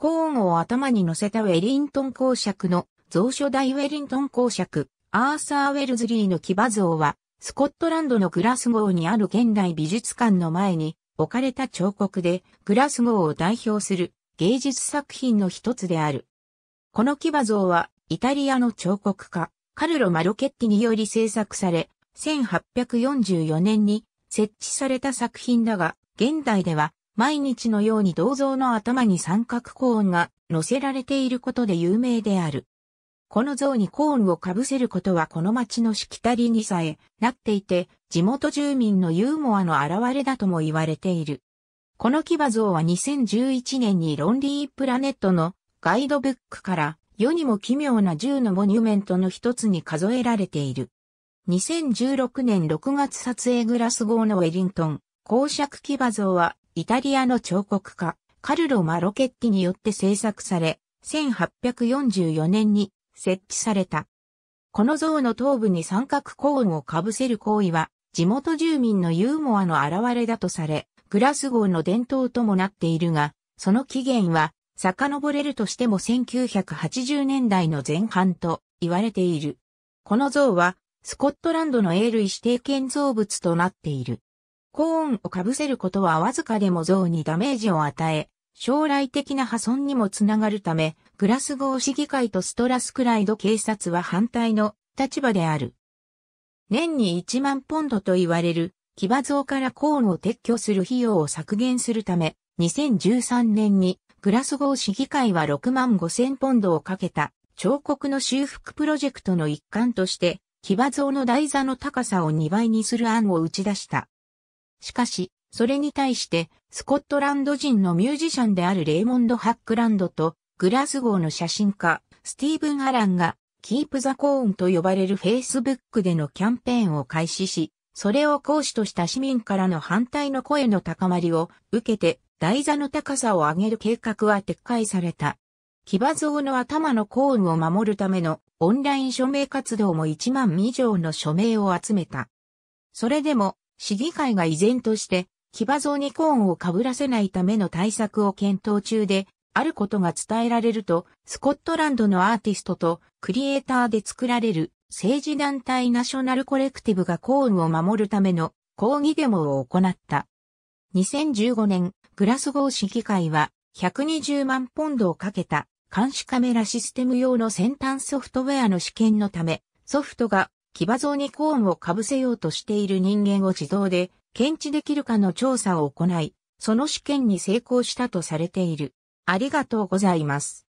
コーンを頭に乗せたウェリントン公爵の蔵書大ウェリントン公爵、アーサー・ウェルズリーの騎馬像は、スコットランドのグラスゴーにある現代美術館の前に置かれた彫刻で、グラスゴーを代表する芸術作品の一つである。この騎馬像は、イタリアの彫刻家、カルロ・マロケッティにより制作され、1844年に設置された作品だが、現代では毎日のように銅像の頭に三角コーンが乗せられていることで有名である。この像にコーンを被せることはこの町のしきたりにさえなっていて、地元住民のユーモアの表れだとも言われている。この騎馬像は2011年にロンリープラネットのガイドブックから世にも奇妙な銃のモニュメントの一つに数えられている。2016年6月撮影グラス号のウェリントン、公爵騎馬像はイタリアの彫刻家、カルロ・マロケッティによって制作され、1844年に設置された。この像の頭部に三角コーンをかぶせる行為は、地元住民のユーモアの表れだとされ、グラスゴーの伝統ともなっているが、その起源は、遡れるとしても1980年代の前半と言われている。この像は、スコットランドの英類指定建造物となっている。コーンを被せることはわずかでも像にダメージを与え、将来的な破損にもつながるため、グラスゴー市議会とストラスクライド警察は反対の立場である。年に1万ポンドと言われる騎馬像からコーンを撤去する費用を削減するため、2013年にグラスゴー市議会は6万5千ポンドをかけた彫刻の修復プロジェクトの一環として、騎馬像の台座の高さを2倍にする案を打ち出した。しかし、それに対して、スコットランド人のミュージシャンであるレイモンド・ハックランドと、グラスゴーの写真家、スティーブン・アランが、キープ・ザ・コーンと呼ばれるフェイスブックでのキャンペーンを開始し、それを講師とした市民からの反対の声の高まりを受けて、台座の高さを上げる計画は撤回された。騎馬像の頭のコーンを守るためのオンライン署名活動も1万以上の署名を集めた。それでも市議会が依然として、騎馬像にコーンを被らせないための対策を検討中で、あることが伝えられると、スコットランドのアーティストとクリエイターで作られる政治団体ナショナルコレクティブがコーンを守るための抗議デモを行った。2015年、グラスゴー市議会は120万ポンドをかけた監視カメラシステム用の先端ソフトウェアの試験のため、ソフトが騎馬像にコーンをかぶせようとしている人間を自動で検知できるかの調査を行い、その試験に成功したとされている。ありがとうございます。